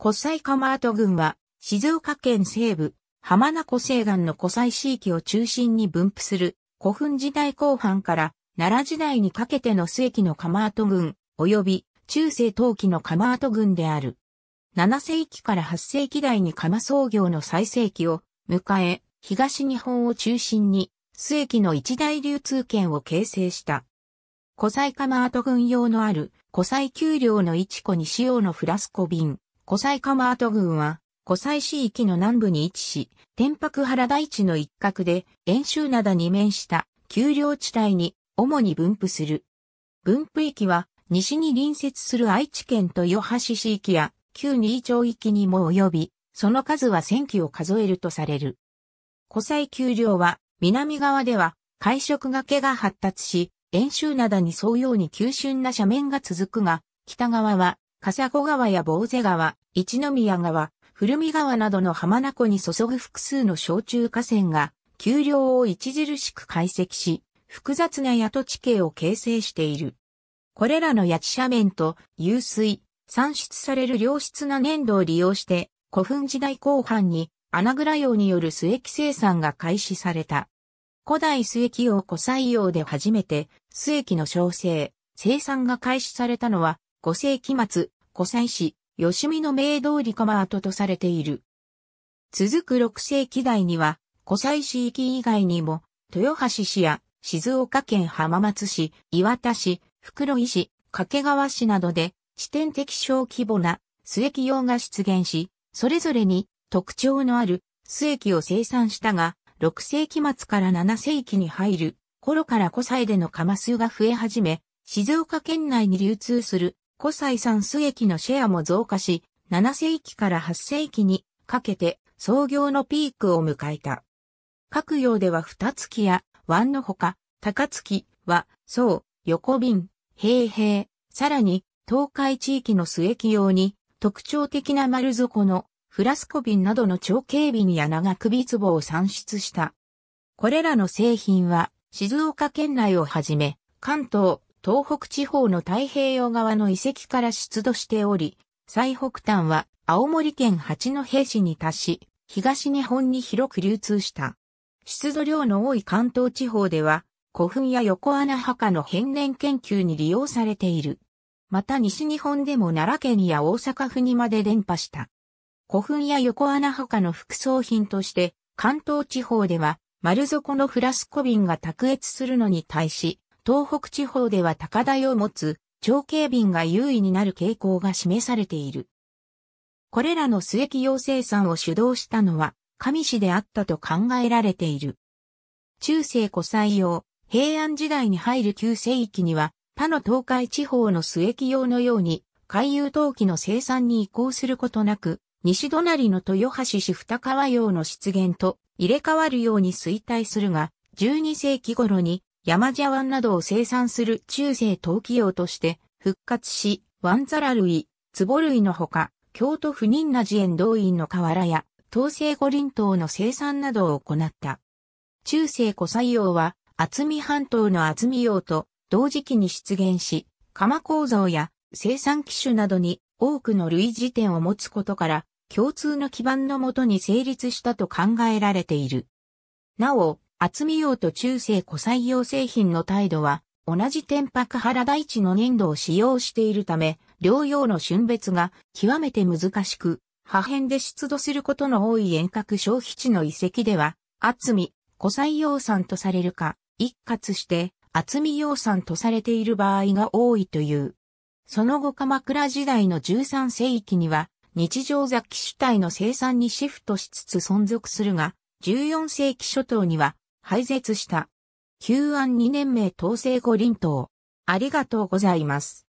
湖西釜跡郡は、静岡県西部、浜名湖西岸の湖西地域を中心に分布する、古墳時代後半から奈良時代にかけての末期の釜跡郡、及び中世冬器の釜跡郡である。7世紀から8世紀代に釜創業の最盛期を迎え、東日本を中心に、末期の一大流通圏を形成した。古西釜跡郡用のある、古西丘陵の一個に使用のフラスコ瓶、湖西ート郡は、湖西市域の南部に位置し、天白原台地の一角で、遠州灘に面した丘陵地帯に主に分布する。分布域は、西に隣接する愛知県と豊橋市域や旧二町域にも及び、その数は千機を数えるとされる。湖西丘陵は、南側では、海食崖が発達し、遠州灘に沿うように急峻な斜面が続くが、北側は笠子川や坊瀬川、一宮川、古見川などの浜名湖に注ぐ複数の小中河川が、丘陵を著しく解析し、複雑な谷土地形を形成している。これらの八地斜面と湧水、産出される良質な粘土を利用して、古墳時代後半に穴蔵用による水液生産が開始された。古代水液用古採用で初めて水液の焼成、生産が開始されたのは五世紀末、古祭市、吉見の名通り釜跡とされている。続く六世紀代には、古祭市域以外にも、豊橋市や静岡県浜松市、岩田市、袋井市、掛川市などで、地点的小規模な末木用が出現し、それぞれに特徴のある末木を生産したが、六世紀末から七世紀に入る頃から古祭でのカマ数が増え始め、静岡県内に流通する古西産須駅のシェアも増加し、7世紀から8世紀にかけて創業のピークを迎えた。各用では二月や湾のほか、高月は、そう、横便、平平、さらに東海地域の末期用に特徴的な丸底のフラスコ瓶などの長径瓶や長首壺を産出した。これらの製品は静岡県内をはじめ、関東、東北地方の太平洋側の遺跡から出土しており、最北端は青森県八戸市に達し、東日本に広く流通した。出土量の多い関東地方では、古墳や横穴墓の変年研究に利用されている。また西日本でも奈良県や大阪府にまで伝播した。古墳や横穴墓の副葬品として、関東地方では、丸底のフラスコ瓶が卓越するのに対し、東北地方では高台を持つ長径便が優位になる傾向が示されている。これらの末期用生産を主導したのは、上市であったと考えられている。中世古採用、平安時代に入る旧世紀には、他の東海地方の末期用のように、海遊陶器の生産に移行することなく、西隣の豊橋市二川用の出現と入れ替わるように衰退するが、12世紀頃に山茶碗などを生産する中世陶器用として復活し、ワンザラ類、壺類のほか、京都府仁和寺園動員の河原や、東西五輪島の生産などを行った。中世古採用は、厚見半島の厚見用と同時期に出現し、釜構造や生産機種などに多くの類似点を持つことから、共通の基盤のもとに成立したと考えられている。なお、厚み用と中世古採用製品の態度は、同じ天白原大地の粘土を使用しているため、両用の瞬別が極めて難しく、破片で出土することの多い遠隔消費地の遺跡では、厚み、古採用産とされるか、一括して厚み用産とされている場合が多いという。その後鎌倉時代の13世紀には、日常雑記主体の生産にシフトしつつ存続するが、14世紀初頭には廃絶した。旧安2年目統制五輪党。ありがとうございます。